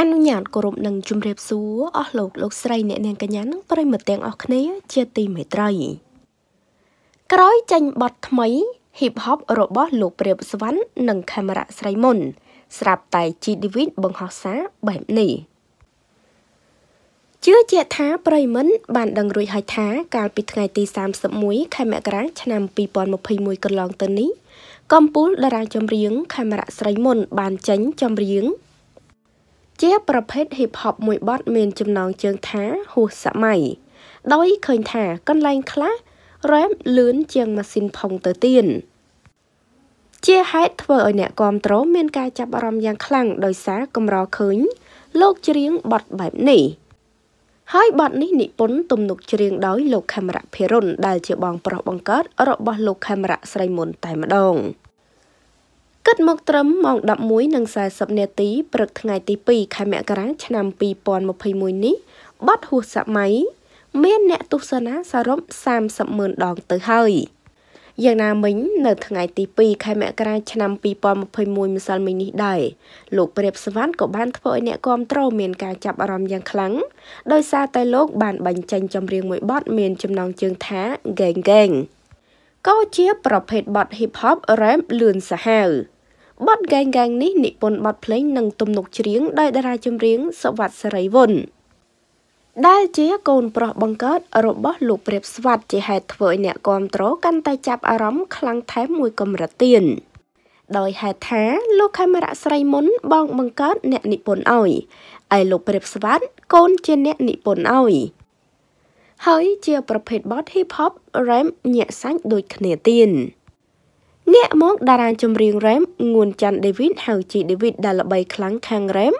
អនុញ្ញាតគោរពនិងជម្រាបសួរអស់លោក លោកស្រីអ្នកនាងកញ្ញានិងប្រិមត្តទាំងអស់គ្នាជាទីមេត្រីក្រោយចេញបទថ្មី Hip Hop របស់ លោកព្រាបសវណ្ណនិងខេមរៈស្រីមុន ស្រាប់តែ G David បង្ហោះសារបែបនេះជឿជាក់ថាប្រិមិនបាន ដឹងរួចហើយថាកាលពីថ្ងៃទី31ខែមករាឆ្នាំ2021កន្លងទៅនេះកម្ពុជាតារាចម្រៀងខេមរៈស្រីមុន បានចេញចម្រៀងជាប្រភេទ Hip Hop មួយបទមានចំណងជើងថាហួសសម័យដោយឃើញថាកន្លែងខ្លះ Rap លឿនជាងម៉ាស៊ីនផុងទៅទៀតជាហេតុធ្វើឲ្យអ្នកគ្រប់គ្រងមានការចាប់អារម្មណ៍យ៉ាងខ្លាំងដោយសារកម្រឃើញលោកច្រៀងបទបែបនេះហើយបទនេះនិពន្ធទំនុកច្រៀងដោយលោកខេមរៈភិរុនដែលជាបងប្រុសបង្កើតរបស់លោកខេមរៈស្រីមុនតែម្ដង។គិតមកត្រឹមម៉ោង11:40នាទីព្រឹកថ្ងៃទី2ខែមករាឆ្នាំ2021នេះបាត់ហួសសម័យមានអ្នកទស្សនាសរុប30,000ដងទៅហើយយ៉ាងណាមិញនៅ ថ្ងៃទី2ខែមករាឆ្នាំ2021ម្សិលមិញនេះដែរលោកព្រាបសវណ្ណក៏បានធ្វើឲ្យអ្នកគាំទ្រមានការចាប់អារម្មណ៍យ៉ាងខ្លាំងដោយសារតែលោកបានបញ្ចេញចម្រៀងមួយបទមាន ចំណងជើងថា Gang Gang ក៏ជាប្រភេទបទ Hip Hop Rap លឿនសាហាវបទហ្គេងហ្គេងនេះនិពន្ធបទភ្លេងនិងទំនុកច្រៀងដោយតារាចម្រៀងសវណ្ណសរីវុនដែលជាកូនប្រុសបង្កើតរបស់ លោកព្រាបស្វាត់ជាហេតុធ្វើឲ្យអ្នកគាំទ្រកាន់តែចាប់អារម្មណ៍ខ្លាំងថែមមួយកម្រិតទៀតដោយហេតុថា លោកខេមរៈស្រីមុនបង បង្កើត អ្នកនិពន្ធឲ្យឯលោកព្រាបស្វាត់កូនជាអ្នកនិពន្ធឲ្យហើយជាប្រភេទបទ Hip Hop Rap ញាក់សាច់ដូចគ្នាទៀតអ្នកមកតារាចម្រៀងរ៉េមងួនច័ន្ទដេវីតហៅជីដេវីតដែលល្បីខ្លាំងខាងរ៉េម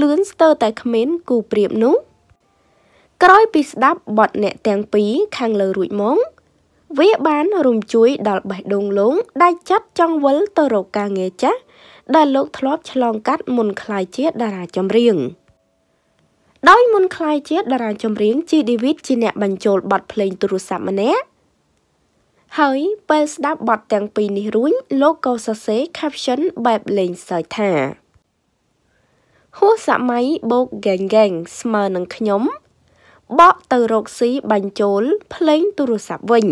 លឿនស្ទើរតែគ្មានគូប្រៀបនោះ ក្រោយពីស្ដាប់បទអ្នកទាំងពីរខាងលើរួចមកវាបានរំជួយដល់បេះដូងលោកដែលចាត់ចង់វិលទៅរកការងារចាស់ដែលលោកធ្លាប់ឆ្លងកាត់មុនខ្លាយជាតារាចម្រៀង ដោយមុនខ្លាយជាតារាចម្រៀង ជីដេវីតជាអ្នកបញ្ចូលបទភ្លេងទូរស័ព្ទម្នាក់ហើយពេលស្ដាប់បទទាំងពីរនេះរួចលោកក៏សរសេរ caption បែបលេងសើចថាហួសម័យបូក gang gang ស្មើនឹងខ្ញុំបកទៅរកស៊ីបាញ់ចូលភ្លេងទូរស័ព្ទវិញ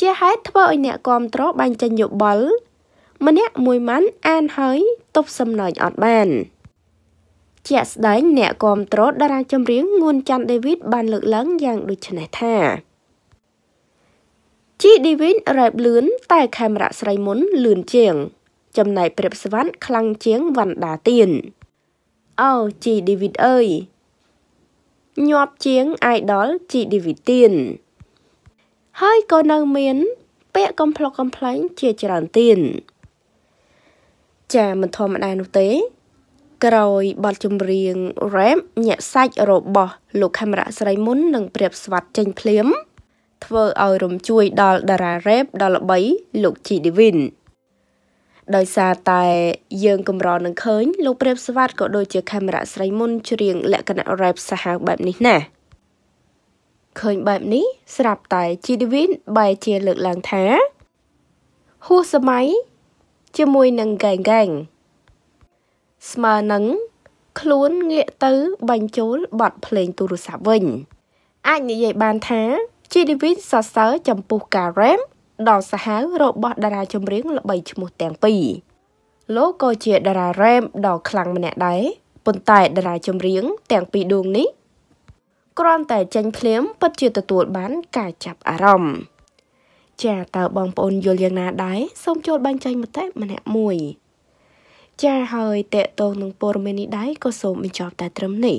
ជាហេតុធ្វើឲ្យអ្នកគ្រប់គ្រងបាញ់ចេញយោបល់ម្នាក់មួយម៉ាន់អានហើយទប់សំណើចអត់បាន ជាស្ដែងអ្នកគ្រប់គ្រងតារាចម្រៀងងួនច័ន្ទដេវីតបានលើកឡើងយ៉ាងដូចនេះថាជីឌីវិនរ៉ែបលឿនតែខេមរៈស្រីមុនលឿនជាង ចំណែកព្រាបស្វណ្ណខ្លាំងជាងវណ្ណដាទៀនអូជីឌីវីតអើយញាប់ជាង idol ជីឌីវីតទៀនហើយក៏នៅមានពាក្យកំ pl ុកកំ pl ែង ជាច្រើនទៀតចាមិនធម្មតានោះទេ ក្រោយបទចម្រៀង rap ញាក់សាច់របស់លោកខេមរៈស្រីមុននិងព្រាបស្វាត់ចេញភ្លាមធ្វើឲ្យរំជួយដល់តារារ៉េបដ៏ល្បីលោកជីឌីវិនដោយសារតែយើងកម្រនឹងឃើញលោកព្រាបស្វាតក៏ដូចជាខេមរៈស្រីមុនច្រៀងលក្ខណៈ rap សាហាវបែបនេះណាស់ឃើញបែបនេះ ស្រាប់តែជីឌីវិនបែរជាលើកឡើងថាហួសសម័យជាមួយនឹងកែងកែងស្មើនឹងខ្លួនងាកទៅ បញ្ចូលបទភ្លេងទូរស័ព្ទវិញ អាចនិយាយបានថាជាឌីវីសរសើរចំពោះការរ៉េមដ៏សាហាវរបស់តារាចម្រៀង ល្បីឈ្មោះទាំងពីរលោកក៏ជាតារារ៉េមដ៏ខ្លាំងម្នាក់ដែរប៉ុន្តែតារាចម្រៀង ទាំងពីរដួងនេះគ្រាន់តែចេញភ្លាមពិតជាទទួលបានការចាប់អារម្មណ៍ចាតើបងប្អូនយល់យ៉ាងណាដែរសូមចូលបញ្ចេញមតិម្នាក់មួយចាហើយតេតតងនឹងព័ត៌មាននេះដែរក៏សូមបញ្ចប់តែត្រឹមនេះ